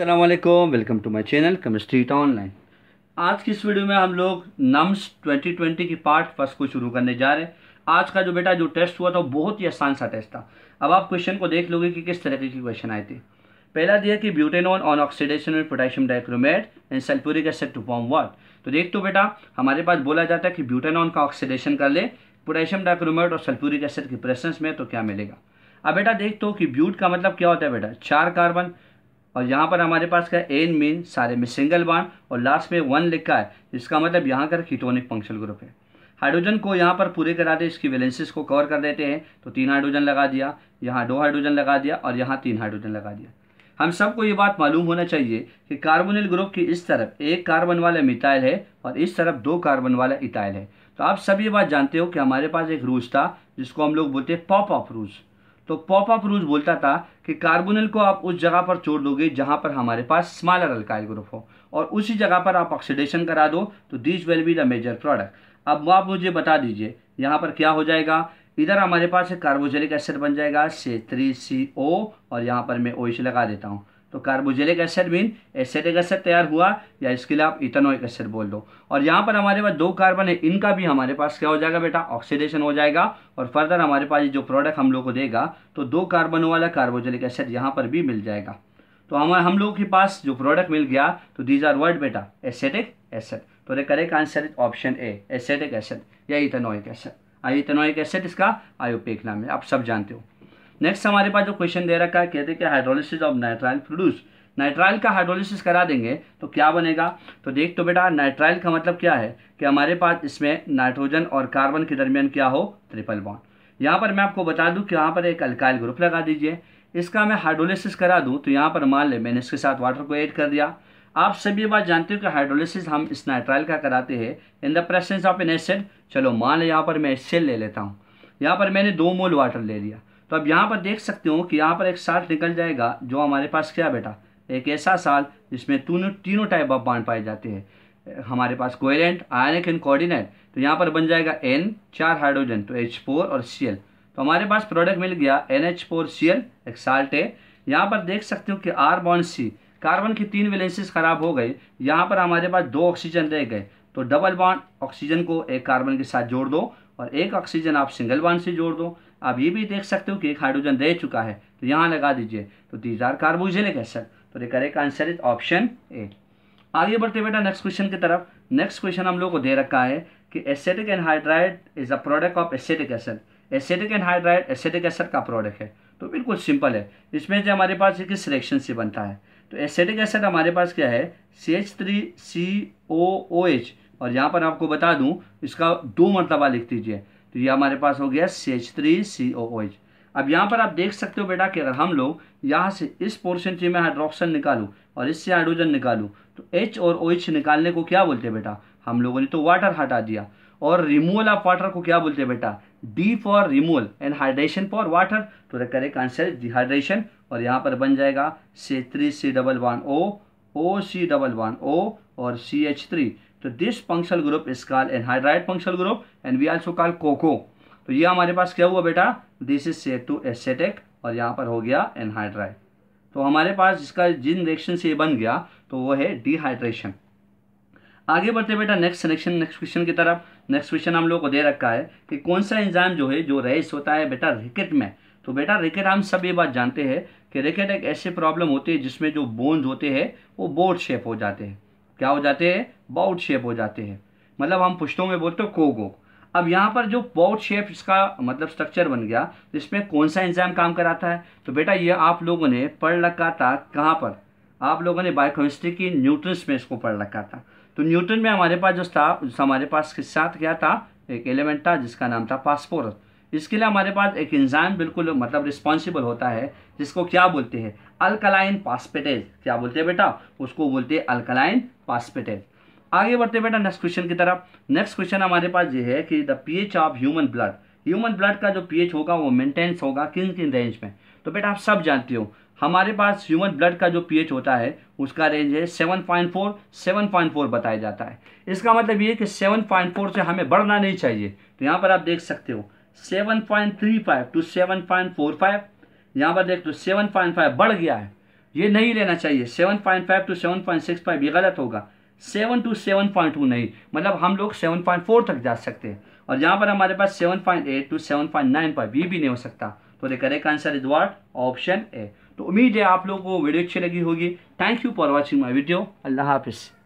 Aslam welcome to my channel chemistry online आज की इस वीडियो में हम लोग नम्स 2020 की पार्ट फर्स्ट को शुरू करने जा रहे हैं आज का जो बेटा जो टेस्ट हुआ था बहुत ही आसान सा टेस्ट था अब आप क्वेश्चन को देख लोगे कि किस तरीके की क्वेश्चन आए थे पहला दिया कि butanone on oxidation and potassium dichromate and sulphuric acid to form what तो देख तो बेटा हमारे पास बोला जाता है कि ब्यूटेनॉन का ऑक्सीडेशन कर ले पोटेशियम डाइक्रोमेट और सल्फ्यूरिक एसिड की प्रेसेंस में तो क्या मिलेगा अब बेटा देख तो कि ब्यूट का मतलब क्या होता है बेटा चार कार्बन और यहाँ पर हमारे पास क्या एन मीन सारे में सिंगल बाड और लास्ट में वन लिखा है इसका मतलब यहाँ का कीटोनिक फंक्शन ग्रुप है हाइड्रोजन को यहाँ पर पूरे करा दे इसकी वैलेंसेस को कवर कर देते हैं तो तीन हाइड्रोजन लगा दिया यहाँ दो हाइड्रोजन लगा दिया और यहाँ तीन हाइड्रोजन लगा दिया हम सबको ये बात मालूम होना चाहिए कि कार्बोनिल ग्रुप की इस तरफ एक कार्बन वाला मिथाइल है और इस तरफ दो कार्बन वाला इथाइल है तो आप सब ये बात जानते हो कि हमारे पास एक रूज था जिसको हम लोग बोलते हैं पॉप ऑफ रूज तो पॉप अप रूल बोलता था कि कार्बोनिल को आप उस जगह पर छोड़ दोगे जहाँ पर हमारे पास स्मॉलर अल्काइल ग्रुप हो और उसी जगह पर आप ऑक्सीडेशन करा दो तो this will be the major product अब आप मुझे बता दीजिए यहाँ पर क्या हो जाएगा इधर हमारे पास एक कार्बोजेलिक एसिड बन जाएगा से थ्री सी ओ और यहाँ पर मैं ओइश लगा देता हूँ तो carboxylic acid mean acidic acid तैयार हुआ या इसके लिए आप इथेनोइक एसिड बोल दो और यहाँ पर हमारे पास दो कार्बन है इनका भी हमारे पास क्या हो जाएगा बेटा ऑक्सीडेशन हो जाएगा और फर्दर हमारे पास जो प्रोडक्ट हम लोग को देगा तो दो कार्बन वाला कार्बोजेलिक एसिड यहाँ पर भी मिल जाएगा तो हम हम लोगों के पास जो प्रोडक्ट मिल गया तो दीज आर वर्ड बेटा एसेटिक एसिड तो रे correct answer is option A acetic acid या इथेनोइक एसिड आई इथेनोइक एसिड इसका आयोपेक नाम है आप सब जानते हो नेक्स्ट हमारे पास जो क्वेश्चन दे रखा है कहते हैं कि hydrolysis of nitrile produce nitrile का हाइड्रोलिसिस करा देंगे तो क्या बनेगा तो देख तो बेटा नाइट्राइल का मतलब क्या है कि हमारे पास इसमें नाइट्रोजन और कार्बन के दरमियान क्या हो ट्रिपल बॉन्ड यहाँ पर मैं आपको बता दूँ कि यहाँ पर एक अल्काइल ग्रुप लगा दीजिए इसका मैं हाइड्रोलिसिस करा दूँ तो यहाँ पर मान लें मैंने इसके साथ वाटर को ऐड कर दिया आप सभी बात जानते हो कि हाइड्रोलिसिस हम इस नाइट्राइल का कराते हैं in the presence of an acid चलो मान लें यहाँ पर मैं एसिड ले लेता हूँ यहाँ पर मैंने दो मोल वाटर ले लिया तो अब यहाँ पर देख सकते हो कि यहाँ पर एक साल निकल जाएगा जो हमारे पास क्या बेटा एक ऐसा साल जिसमें तीनों तीनों टाइप ऑफ बाड पाए जाते हैं हमारे पास कोयलेंट आयनिक एंड कोऑर्डिनेट तो यहाँ पर बन जाएगा एन चार हाइड्रोजन तो एच फोर और सी एल तो हमारे पास प्रोडक्ट मिल गया N H four C L एक साल्ट है यहाँ पर देख सकते हो कि आर बॉन्ड सी कार्बन की तीन वैलेंसेस खराब हो गई यहाँ पर हमारे पास दो ऑक्सीजन रह गए तो डबल बॉन्ड ऑक्सीजन को एक कार्बन के साथ जोड़ दो और एक ऑक्सीजन आप सिंगल बॉन्ड से जोड़ दो आप ये भी देख सकते हो कि एक हाइड्रोजन रह चुका है तो यहाँ लगा दीजिए तो दीज आर कार्बोजेनिक एसिड तो the correct answer is option A आगे बढ़ते बेटा नेक्स्ट क्वेश्चन की तरफ नेक्स्ट क्वेश्चन हम लोग को दे रखा है कि acetic anhydride is a product of acetic acid acetic anhydride acetic acid का प्रोडक्ट है तो बिल्कुल सिंपल है इसमें जो हमारे पास एक सिलेक्शन से बनता है तो एसेटिक एसिड हमारे पास क्या है C H three C O O H और यहाँ पर आपको बता दूँ इसका दो मरतबा लिख दीजिए तो ये हमारे पास हो गया C H three C O H अब यहाँ पर आप देख सकते हो बेटा कि अगर हम लोग यहाँ से इस पोर्शन से मैं हाइड्रोक्सन निकालूँ और इससे हाइड्रोजन निकालूँ तो एच और ओ OH निकालने को क्या बोलते हैं बेटा हम लोगों ने तो वाटर हटा दिया और रिमूवल ऑफ वाटर को क्या बोलते हैं बेटा D for removal and hydration for water तो रे करेक्ट आंसर डिहाइड्रेशन और यहाँ पर बन जाएगा C three C double one O O C double one O और सी एच थ्री तो this functional group is call anhydride functional group and we also call कोको तो ये हमारे पास क्या हुआ बेटा this is set to acetic और यहाँ पर हो गया एनहाइड्राइड तो हमारे पास जिसका जिन रिएक्शन से ये बन गया तो वो है डिहाइड्रेशन आगे बढ़ते बेटा नेक्स्ट सिलेक्शन नेक्स्ट क्वेश्चन की तरफ नेक्स्ट क्वेश्चन हम लोग को दे रखा है कि कौन सा एंजाइम जो है जो रेस होता है बेटा रिकेट में तो बेटा रिकेट हम सब ये बात जानते हैं कि रिकेट एक ऐसे प्रॉब्लम होती है जिसमें जो बोन्स होते हैं वो बोर्ड शेप हो जाते हैं क्या हो जाते हैं बाउट शेप हो जाते हैं मतलब हम पुश्तों में बोलते हैं कोगो अब यहाँ पर जो बाउट शेप इसका मतलब स्ट्रक्चर बन गया इसमें कौन सा एंजाम काम कराता है तो बेटा ये आप लोगों ने पढ़ रखा था कहाँ पर आप लोगों ने बायोकेमिस्ट्री की न्यूट्रंस में इसको पढ़ रखा था तो न्यूट्रन में हमारे पास जो था हमारे पास के साथ क्या था एक एलिमेंट था जिसका नाम था पासपोरस इसके लिए हमारे पास एक इंजाम बिल्कुल मतलब रिस्पॉन्सिबल होता है जिसको क्या बोलते हैं अल्कलाइन पासपेटेज क्या बोलते हैं बेटा उसको बोलते हैं अल्कलाइन पासपेटेज आगे बढ़ते बेटा नेक्स्ट क्वेश्चन की तरफ नेक्स्ट क्वेश्चन हमारे पास ये है कि the pH of human blood human blood का जो पीएच होगा वो मेंटेन्स होगा किन किन रेंज में तो बेटा आप सब जानते हो हमारे पास ह्यूमन ब्लड का जो पीएच होता है उसका रेंज है 7.4 7.4 बताया जाता है इसका मतलब ये कि 7.4 से हमें बढ़ना नहीं चाहिए तो यहाँ पर आप देख सकते हो 7.35 टू सेवन फोर फाइव यहाँ पर देख तो 7.5 बढ़ गया है ये नहीं लेना चाहिए 7.5 टू फाइव ये गलत होगा seven to seven point two नहीं मतलब हम लोग सेवन पॉइंट फोर तक जा सकते हैं और यहाँ पर हमारे पास seven point eight to seven point nine पर भी भी नहीं हो सकता तो the correct answer is what option A तो उम्मीद है आप लोगों को वीडियो अच्छी लगी होगी thank you for watching my video अल्लाह हाफिज़